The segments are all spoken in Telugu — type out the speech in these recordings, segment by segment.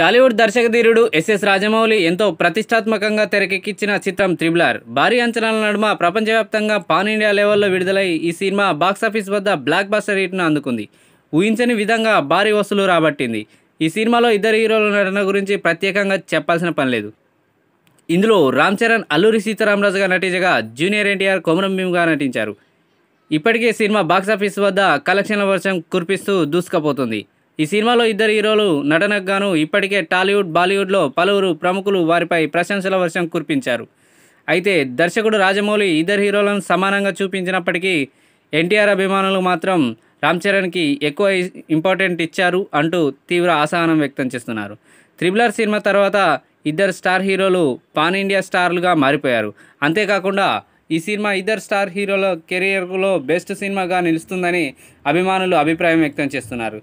టాలీవుడ్ దర్శకధీరుడు ఎస్ఎస్ రాజమౌళి ఎంతో ప్రతిష్టాత్మకంగా తెరకెక్కించిన చిత్రం త్రిబులార్ భారీ అంచనాల నడుమ ప్రపంచవ్యాప్తంగా పాన్ ఇండియా లెవెల్లో విడుదలై ఈ సినిమా బాక్సాఫీస్ వద్ద బ్లాక్ బస్టర్ హీట్ను అందుకుంది ఊహించని విధంగా భారీ వసూలు రాబట్టింది ఈ సినిమాలో ఇద్దరు హీరోల నటన గురించి ప్రత్యేకంగా చెప్పాల్సిన పని లేదు ఇందులో రామ్ చరణ్ అల్లూరి సీతారామరాజుగా నటించగా జూనియర్ ఎన్టీఆర్ కొమరం భీమ్గా నటించారు ఇప్పటికే సినిమా బాక్సాఫీస్ వద్ద కలెక్షన్ల వర్షం కురిపిస్తూ దూసుకపోతుంది ఈ సినిమాలో ఇద్దరు హీరోలు నటనకు గాను ఇప్పటికే టాలీవుడ్ బాలీవుడ్లో పలువురు ప్రముఖులు వారిపై ప్రశంసల వర్షం కురిపించారు అయితే దర్శకుడు రాజమౌళి ఇద్దరు హీరోలను సమానంగా చూపించినప్పటికీ ఎన్టీఆర్ అభిమానులు మాత్రం రామ్ చరణ్కి ఎక్కువ ఇంపార్టెంట్ ఇచ్చారు అంటూ తీవ్ర అసహనం వ్యక్తం చేస్తున్నారు త్రిబులర్ సినిమా తర్వాత ఇద్దరు స్టార్ హీరోలు పాన్ ఇండియా స్టార్లుగా మారిపోయారు అంతేకాకుండా ఈ సినిమా ఇద్దరు స్టార్ హీరోల కెరియర్లో బెస్ట్ సినిమాగా నిలుస్తుందని అభిమానులు అభిప్రాయం వ్యక్తం చేస్తున్నారు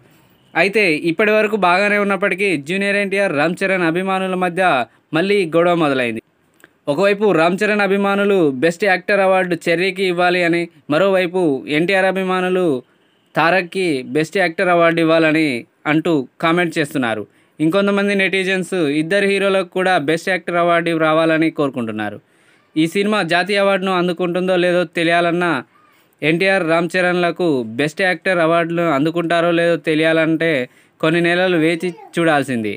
అయితే ఇప్పటి వరకు బాగానే ఉన్నప్పటికీ జూనియర్ ఎన్టీఆర్ రామ్ చరణ్ అభిమానుల మధ్య మళ్ళీ గొడవ మొదలైంది ఒకవైపు రామ్ చరణ్ అభిమానులు బెస్ట్ యాక్టర్ అవార్డు చెర్రీకి ఇవ్వాలి అని మరోవైపు ఎన్టీఆర్ అభిమానులు తారక్కి బెస్ట్ యాక్టర్ అవార్డు ఇవ్వాలని అంటూ కామెంట్ చేస్తున్నారు ఇంకొంతమంది నెటిజన్స్ ఇద్దరు హీరోలకు కూడా బెస్ట్ యాక్టర్ అవార్డు రావాలని కోరుకుంటున్నారు ఈ సినిమా జాతీయ అవార్డును అందుకుంటుందో లేదో తెలియాలన్నా ఎన్టీఆర్ రామ్ చరణ్లకు బెస్ట్ యాక్టర్ అవార్డులు అందుకుంటారో లేదో తెలియాలంటే కొన్ని నెలలు వేచి చూడాల్సింది